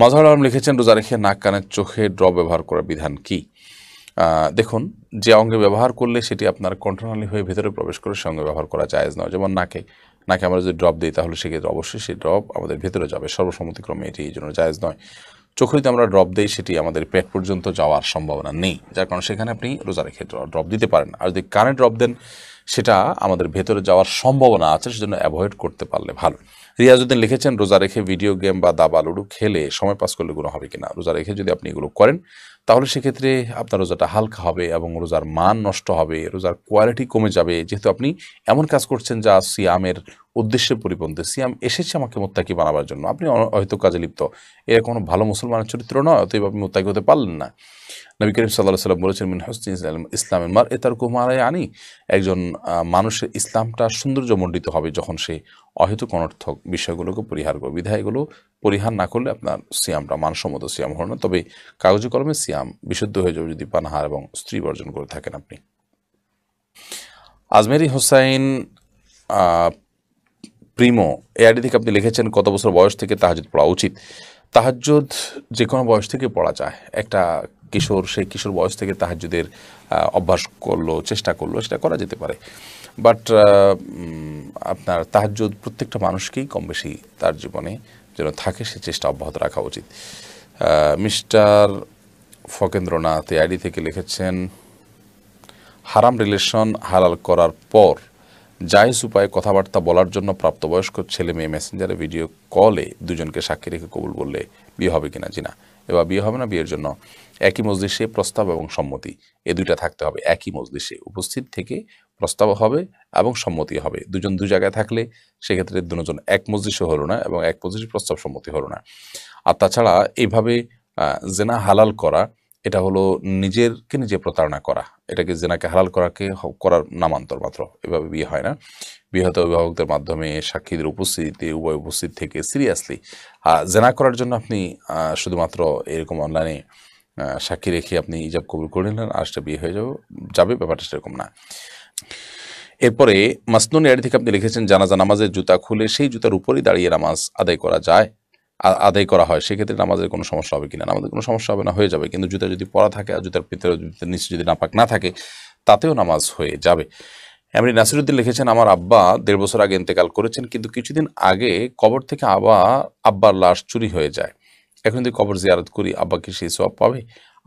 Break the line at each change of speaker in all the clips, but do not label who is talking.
মাজহার আলম লিখেছেন রোজা রেখে নাক কানের চোখে ড্র ব্যবহার করার বিধান কি দেখুন যে অঙ্গে ব্যবহার করলে সেটি আপনার কণ্ঠনালী হয়ে ভেতরে প্রবেশ করে সঙ্গে ব্যবহার করা যায় নয় যেমন নাকে নাকে আমরা যদি ড্রপ দিই তাহলে সেক্ষেত্রে অবশ্যই সেই ড্রপ আমাদের ভেতরে যাবে সর্বসম্মতিক্রমে এটি এই জন্য জায়জ নয় যদি আমরা ড্রপ দিই সেটি আমাদের পেট পর্যন্ত যাওয়ার সম্ভাবনা নেই যার কারণে সেখানে আপনি রোজা রেখে ড্রপ দিতে পারেন আর যদি কানে ড্রপ দেন সেটা আমাদের ভেতরে যাওয়ার সম্ভাবনা আছে সেজন্য অ্যাভয়েড করতে পারলে ভালো রিয়াজুদ্দিন লিখেছেন রোজা রেখে ভিডিও গেম বা দাবা লুডু খেলে সময় পাস করলে গুণ হবে কিনা রোজা রেখে যদি আপনি এগুলো করেন তাহলে সেক্ষেত্রে আপনার রোজাটা হালকা হবে এবং রোজার মান নষ্ট হবে রোজার কোয়ালিটি কমে যাবে যেহেতু আপনি এমন কাজ করছেন যা সিয়ামের উদ্দেশ্যের পরিপন্থী সিয়াম এসেছে আমাকে মোত্তাকি বানাবার জন্য আপনি হয়তো কাজে লিপ্ত এরা কোনো ভালো মুসলমানের চরিত্র নয় অতএব আপনি মোত্তাকি হতে পারলেন না নবী করিম সাল্লাহ সাল্লাম বলেছেন মিন হসিন ইসলামের মার এতার কুমার কুমারায় আনি একজন মানুষের ইসলামটা সৌন্দর্যমণ্ডিত হবে যখন সে অহেতুক অনর্থক বিষয়গুলোকে পরিহার করবে বিধায়গুলো পরিহার না করলে আপনার সিয়ামটা মানসম্মত সিয়াম হল না তবে কাগজে কলমে সিয়াম বিশুদ্ধ হয়ে যাবে যদি পানাহার এবং স্ত্রী বর্জন করে থাকেন আপনি আজমেরি হোসাইন প্রিমো এ আইডি থেকে আপনি লিখেছেন কত বছর বয়স থেকে তাহাজুদ পড়া উচিত তাহাজুদ যে কোনো বয়স থেকে পড়া যায় একটা কিশোর সেই কিশোর বয়স থেকে তাহাজুদের অভ্যাস করলো চেষ্টা করলো সেটা করা যেতে পারে বাট আপনার তাহাজুদ প্রত্যেকটা মানুষকেই কম বেশি তার জীবনে যেন থাকে সে চেষ্টা অব্যাহত রাখা উচিত মিস্টার ফকেন্দ্রনাথ এ আইডি থেকে লিখেছেন হারাম রিলেশন হালাল করার পর জায়জ উপায়ে কথাবার্তা বলার জন্য প্রাপ্তবয়স্ক ছেলে মেয়ে মেসেঞ্জারে ভিডিও কলে দুজনকে সাক্ষী রেখে কবুল বললে বিয়ে হবে কিনা জিনা এবার বিয়ে হবে না বিয়ের জন্য একই মজলিসে প্রস্তাব এবং সম্মতি এ দুইটা থাকতে হবে একই মজলিসে উপস্থিত থেকে প্রস্তাব হবে এবং সম্মতি হবে দুজন দু জায়গায় থাকলে সেক্ষেত্রে দুজন এক মজলিসে হলো না এবং এক মজলিসে প্রস্তাব সম্মতি হলো না আর তাছাড়া এইভাবে জেনা হালাল করা এটা হলো নিজেরকে নিজে প্রতারণা করা এটাকে জেনাকে হালাল করাকে করার নামান্তর মাত্র এভাবে বিয়ে হয় না বিহত অভিভাবকদের মাধ্যমে সাক্ষীদের উপস্থিতিতে উভয় উপস্থিত থেকে সিরিয়াসলি জেনা করার জন্য আপনি শুধুমাত্র এরকম অনলাইনে সাক্ষী রেখে আপনি ইজাব কবুল করে নিলেন আর সেটা বিয়ে হয়ে যাবে যাবে ব্যাপারটা সেরকম না এরপরে মাসনুন এর থেকে আপনি লিখেছেন জানাজা নামাজের জুতা খুলে সেই জুতার উপরই দাঁড়িয়ে নামাজ আদায় করা যায় আদায় করা হয় সেক্ষেত্রে নামাজের কোনো সমস্যা হবে কিনা আমাদের কোনো সমস্যা হবে না হয়ে যাবে কিন্তু জুতা যদি পরা থাকে আর জুতার ভিতরে জুতার নিচে যদি নাপাক না থাকে তাতেও নামাজ হয়ে যাবে এমনি নাসিরুদ্দিন লিখেছেন আমার আব্বা দেড় বছর আগে ইন্তেকাল করেছেন কিন্তু কিছুদিন আগে কবর থেকে আবা আব্বার লাশ চুরি হয়ে যায় এখন যদি কবর জিয়ারত করি আব্বা কি সেই সব পাবে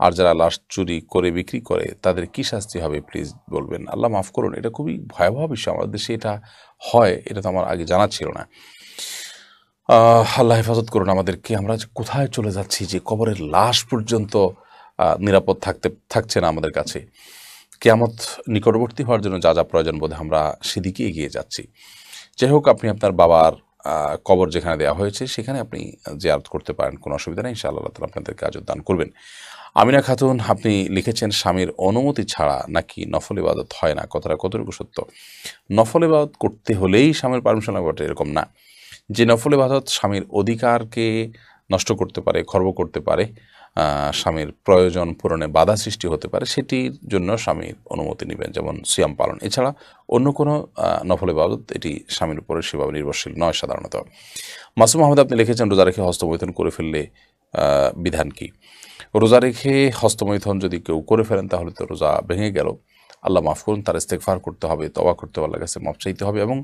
আর যারা লাশ চুরি করে বিক্রি করে তাদের কি শাস্তি হবে প্লিজ বলবেন আল্লাহ মাফ করুন এটা খুবই ভয়াবহ বিষয় আমাদের দেশে এটা হয় এটা তো আমার আগে জানা ছিল না আল্লাহ হেফাজত করুন আমাদেরকে আমরা কোথায় চলে যাচ্ছি যে কবরের লাশ পর্যন্ত নিরাপদ থাকতে থাকছে না আমাদের কাছে কেয়ামত নিকটবর্তী হওয়ার জন্য যা যা প্রয়োজন বোধে আমরা সেদিকে এগিয়ে যাচ্ছি যাই হোক আপনি আপনার বাবার কবর যেখানে দেওয়া হয়েছে সেখানে আপনি যে আর্থ করতে পারেন কোনো অসুবিধা নেই ইনশাআল্লাহ তালা আপনাদের কাজ দান করবেন আমিনা খাতুন আপনি লিখেছেন স্বামীর অনুমতি ছাড়া নাকি নফল ইবাদত হয় না কথাটা কতটুকু সত্য নফল ইবাদত করতে হলেই স্বামীর পারমিশন লাগবে এরকম না যে নফল ইবাদত স্বামীর অধিকারকে নষ্ট করতে পারে খর্ব করতে পারে স্বামীর প্রয়োজন পূরণে বাধা সৃষ্টি হতে পারে সেটির জন্য স্বামীর অনুমতি নেবেন যেমন সিয়াম পালন এছাড়া অন্য কোনো নফল ইবাদত এটি স্বামীর উপরে সেভাবে নির্ভরশীল নয় সাধারণত মাসুম আহমদ আপনি লিখেছেন রোজা রেখে হস্তমৈথন করে ফেললে বিধান কি রোজা রেখে হস্তমৈথন যদি কেউ করে ফেলেন তাহলে তো রোজা ভেঙে গেল আল্লাহ মাফ করুন তার ইস্তেকফার করতে হবে তবা করতে হবে আল্লাহ কাছে মাফ চাইতে হবে এবং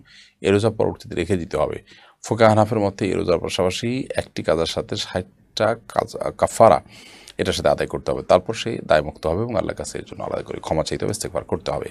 এ রোজা পরবর্তীতে রেখে দিতে হবে ফোকা হানাফের মতে এই রোজার পাশাপাশি একটি কাজের সাথে ষাটটা কাজ কাফারা এটার সাথে আদায় করতে হবে তারপর সে দায়মুক্ত হবে এবং আল্লাহ কাছে এর জন্য আলাদা করে ক্ষমা চাইতে হবে ইস্তেকবার করতে হবে